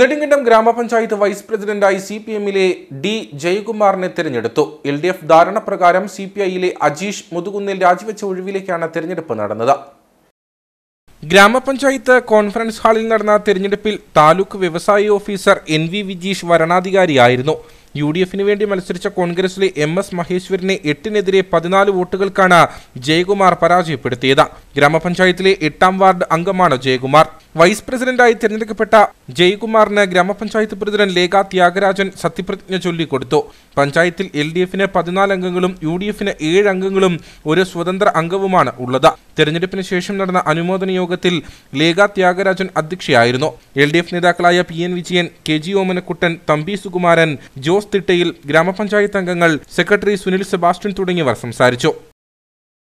നെടുങ്കണ്ടം ഗ്രാമപഞ്ചായത്ത് വൈസ് പ്രസിഡന്റായി C P എമ്മിലെ ഡി ജയകുമാറിനെ തിരഞ്ഞെടുത്തു എൽ ഡി എഫ് ധാരണപ്രകാരം സി പി ഐയിലെ അജീഷ് മുതുകുന്നിൽ രാജിവെച്ച ഒഴിവിലേക്കാണ് തിരഞ്ഞെടുപ്പ് നടന്നത് ഗ്രാമപഞ്ചായത്ത് കോൺഫറൻസ് ഹാളിൽ നടന്ന തിരഞ്ഞെടുപ്പിൽ താലൂക്ക് വ്യവസായ ഓഫീസർ എൻ വി വിജീഷ് വരണാധികാരിയായിരുന്നു യു ഡി എഫിന് വേണ്ടി മത്സരിച്ച കോൺഗ്രസിലെ എം എസ് മഹേശ്വരനെ എട്ടിനെതിരെ പതിനാല് വോട്ടുകൾക്കാണ് ജയകുമാർ പരാജയപ്പെടുത്തിയത് ഗ്രാമപഞ്ചായത്തിലെ എട്ടാം വാർഡ് അംഗമാണ് ജയകുമാർ വൈസ് പ്രസിഡന്റായി തിരഞ്ഞെടുക്കപ്പെട്ട ജയ്കുമാറിന് ഗ്രാമപഞ്ചായത്ത് പ്രസിഡന്റ് ലേഖ ത്യാഗരാജൻ സത്യപ്രതിജ്ഞ ചൊല്ലിക്കൊടുത്തു പഞ്ചായത്തിൽ എൽ ഡി എഫിന് പതിനാല് അംഗങ്ങളും യു ഡി എഫിന് ഏഴ് അംഗങ്ങളും ഒരു സ്വതന്ത്ര അംഗവുമാണ് ഉള്ളത് തെരഞ്ഞെടുപ്പിന് ശേഷം നടന്ന അനുമോദന യോഗത്തിൽ ലേഖ ത്യാഗരാജൻ അധ്യക്ഷയായിരുന്നു എൽ ഡി എഫ് നേതാക്കളായ P N Vijayan K G Omanakuttan Thampi Sukumaran Jose Thittayil ഗ്രാമപഞ്ചായത്ത് അംഗങ്ങൾ സെക്രട്ടറി സുനിൽ സെബാസ്റ്റ്യൻ തുടങ്ങിയവർ സംസാരിച്ചു